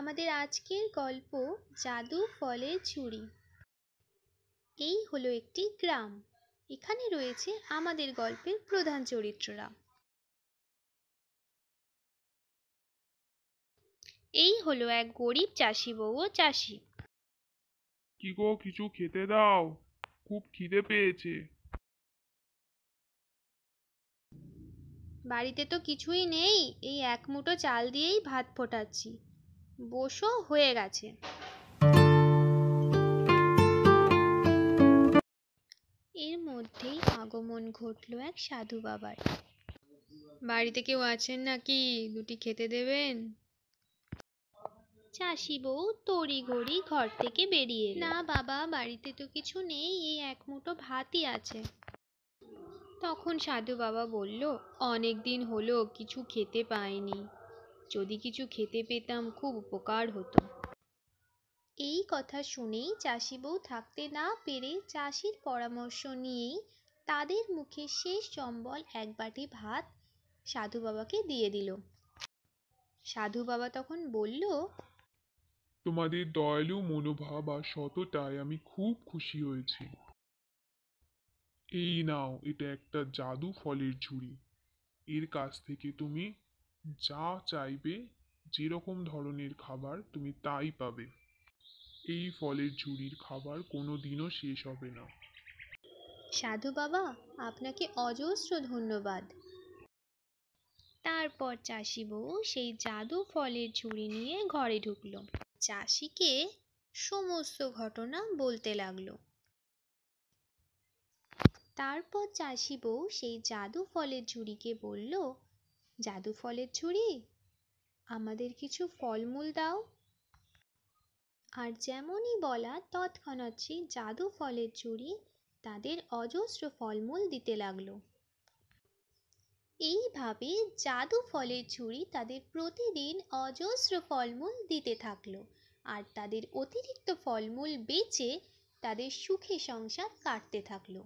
আমাদের আজকের গল্প জাদু ফলের ঝুড়ি এই হলো একটি গ্রাম এখানে রয়েছে আমাদের গল্পের প্রধান চরিত্ররা এই হলো এক গরিব চাষি বউ ও চাষি কি গো কিছু খেতে দাও খুব খিদে পেয়েছে বাড়িতে তো কিছুই নেই এই এক মুঠো চাল দিয়েই ভাত ফোটাচ্ছি বসো হয়ে গেছে এর মধ্যেই আগমন ঘটল এক সাধু বাবার বাড়িতে কেউ আছেন নাকি দুটি খেতে দেবেন চাষি বউ তড়ি ঘড়ি ঘর থেকে বেরিয়ে না বাবা বাড়িতে তো কিছু নেই এই এক মুঠো ভাতই আছে তখন সাধু বাবা বলল অনেক দিন হলো কিছু খেতে পাইনি যদি কিছু খেতে পেতাম খুব উপকার হতো এই কথা শুনেই চাষি বউ থাকতে না পেরে চাষির পরামর্শ নিয়েই তাদের মুখে শেষ সম্বল এক বাটি ভাত সাধু বাবাকে দিয়ে দিল সাধু বাবা তখন বলল তোমাদের দয়ালু মনোভাব আর সততায় আমি খুব খুশি হয়েছি এই নাও এটা একটা জাদু ফলের ঝুড়ি এর কাছ থেকে তুমি যা চাইবে যেরকম ধরনের খাবার তুমি তাই পাবে এই ফলের ঝুড়ির খাবার কোনো দিনও শেষ হবে না সাধু বাবা আপনাকে অজস্র ধন্যবাদ তারপর চাষি বউ সেই জাদু ফলের ঝুড়ি নিয়ে ঘরে ঢুকল চাষিকে সমস্ত ঘটনা বলতে লাগলো তারপর চাষি বউ সেই জাদু ফলের ঝুড়িকে বলল জাদু ফলের ঝুড়ি আমাদের কিছু ফলমূল দাও আর যেমনই বলা তৎক্ষণাৎ সেই জাদু ফলের ঝুড়ি তাদের অজস্র ফলমূল দিতে লাগলো এইভাবে জাদু ফলের ঝুড়ি তাদের প্রতিদিন অজস্র ফলমূল দিতে থাকলো আর তাদের অতিরিক্ত ফলমূল বেচে তাদের সুখে সংসার কাটতে থাকলো